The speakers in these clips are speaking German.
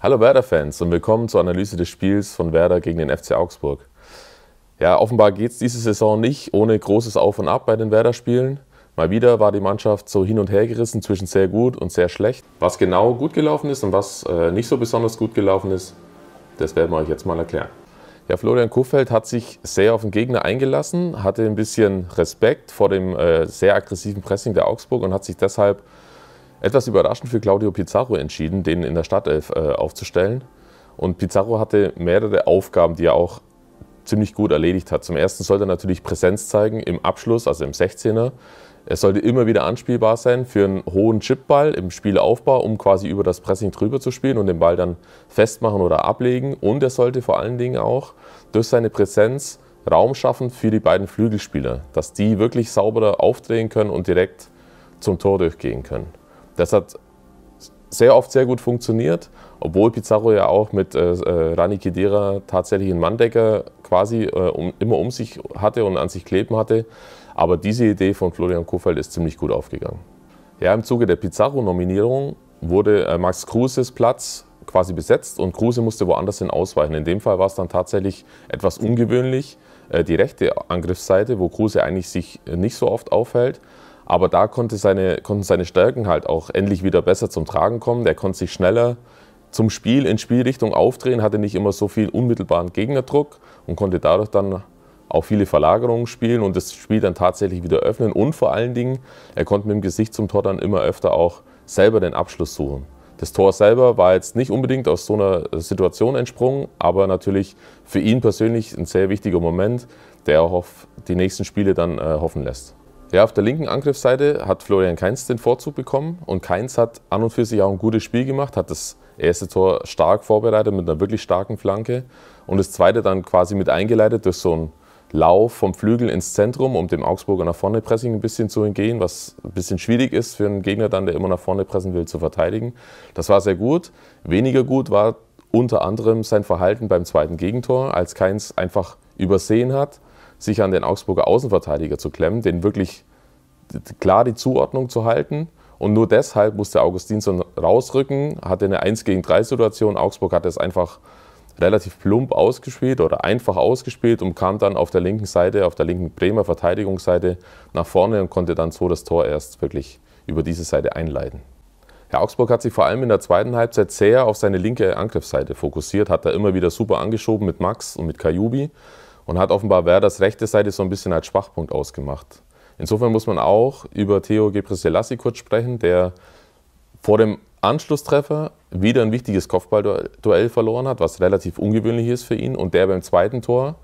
Hallo Werder-Fans und willkommen zur Analyse des Spiels von Werder gegen den FC Augsburg. Ja, offenbar geht es diese Saison nicht ohne großes Auf und Ab bei den Werder-Spielen. Mal wieder war die Mannschaft so hin und her gerissen zwischen sehr gut und sehr schlecht. Was genau gut gelaufen ist und was äh, nicht so besonders gut gelaufen ist, das werden wir euch jetzt mal erklären. Ja, Florian Kofeld hat sich sehr auf den Gegner eingelassen, hatte ein bisschen Respekt vor dem äh, sehr aggressiven Pressing der Augsburg und hat sich deshalb etwas überraschend für Claudio Pizarro entschieden, den in der Startelf äh, aufzustellen. Und Pizarro hatte mehrere Aufgaben, die er auch ziemlich gut erledigt hat. Zum ersten sollte er natürlich Präsenz zeigen im Abschluss, also im 16er. Er sollte immer wieder anspielbar sein für einen hohen Chipball im Spielaufbau, um quasi über das Pressing drüber zu spielen und den Ball dann festmachen oder ablegen. Und er sollte vor allen Dingen auch durch seine Präsenz Raum schaffen für die beiden Flügelspieler, dass die wirklich sauberer aufdrehen können und direkt zum Tor durchgehen können. Das hat sehr oft sehr gut funktioniert, obwohl Pizarro ja auch mit äh, äh Rani Kedira tatsächlich einen Manndecker quasi äh, um, immer um sich hatte und an sich kleben hatte. Aber diese Idee von Florian Kofeld ist ziemlich gut aufgegangen. Ja, im Zuge der Pizarro-Nominierung wurde äh, Max Kruses Platz quasi besetzt und Kruse musste woanders hin ausweichen. In dem Fall war es dann tatsächlich etwas ungewöhnlich, äh, die rechte Angriffsseite, wo Kruse eigentlich sich äh, nicht so oft aufhält. Aber da konnte seine, konnten seine Stärken halt auch endlich wieder besser zum Tragen kommen. Der konnte sich schneller zum Spiel in Spielrichtung aufdrehen, hatte nicht immer so viel unmittelbaren Gegnerdruck und konnte dadurch dann auch viele Verlagerungen spielen und das Spiel dann tatsächlich wieder öffnen. Und vor allen Dingen, er konnte mit dem Gesicht zum Tor dann immer öfter auch selber den Abschluss suchen. Das Tor selber war jetzt nicht unbedingt aus so einer Situation entsprungen, aber natürlich für ihn persönlich ein sehr wichtiger Moment, der auch auf die nächsten Spiele dann äh, hoffen lässt. Ja, auf der linken Angriffsseite hat Florian Kainz den Vorzug bekommen und Kainz hat an und für sich auch ein gutes Spiel gemacht, hat das erste Tor stark vorbereitet mit einer wirklich starken Flanke und das zweite dann quasi mit eingeleitet durch so einen Lauf vom Flügel ins Zentrum, um dem Augsburger nach vorne Pressing ein bisschen zu entgehen, was ein bisschen schwierig ist für einen Gegner dann, der immer nach vorne pressen will, zu verteidigen. Das war sehr gut. Weniger gut war unter anderem sein Verhalten beim zweiten Gegentor, als Keins einfach übersehen hat sich an den Augsburger Außenverteidiger zu klemmen, den wirklich klar die Zuordnung zu halten. Und nur deshalb musste Augustinsson rausrücken, hatte eine 1 gegen 3 Situation. Augsburg hat es einfach relativ plump ausgespielt oder einfach ausgespielt und kam dann auf der linken Seite, auf der linken Bremer Verteidigungsseite nach vorne und konnte dann so das Tor erst wirklich über diese Seite einleiten. Herr Augsburg hat sich vor allem in der zweiten Halbzeit sehr auf seine linke Angriffsseite fokussiert, hat da immer wieder super angeschoben mit Max und mit Kajubi und hat offenbar Werders rechte Seite so ein bisschen als Schwachpunkt ausgemacht. Insofern muss man auch über Theo Gebrselassie kurz sprechen, der vor dem Anschlusstreffer wieder ein wichtiges Kopfballduell verloren hat, was relativ ungewöhnlich ist für ihn. Und der beim zweiten Tor,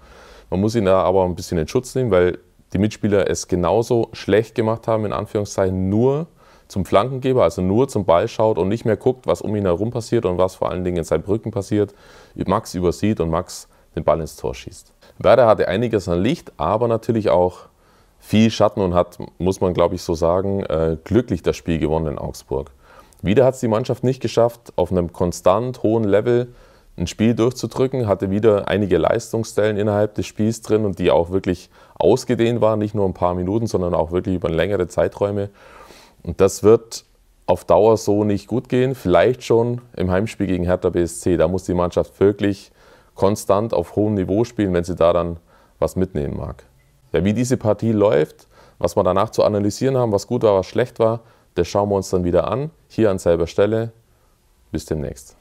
man muss ihn da aber ein bisschen in Schutz nehmen, weil die Mitspieler es genauso schlecht gemacht haben, in Anführungszeichen nur zum Flankengeber, also nur zum Ball schaut und nicht mehr guckt, was um ihn herum passiert und was vor allen Dingen in Saarbrücken passiert, Max übersieht und Max den Ball ins Tor schießt. Werder hatte einiges an Licht, aber natürlich auch viel Schatten und hat, muss man glaube ich so sagen, äh, glücklich das Spiel gewonnen in Augsburg. Wieder hat es die Mannschaft nicht geschafft, auf einem konstant hohen Level ein Spiel durchzudrücken, hatte wieder einige Leistungsstellen innerhalb des Spiels drin und die auch wirklich ausgedehnt waren, nicht nur ein paar Minuten, sondern auch wirklich über längere Zeiträume. Und das wird auf Dauer so nicht gut gehen, vielleicht schon im Heimspiel gegen Hertha BSC. Da muss die Mannschaft wirklich konstant auf hohem Niveau spielen, wenn sie da dann was mitnehmen mag. Ja, wie diese Partie läuft, was wir danach zu analysieren haben, was gut war, was schlecht war, das schauen wir uns dann wieder an, hier an selber Stelle. Bis demnächst.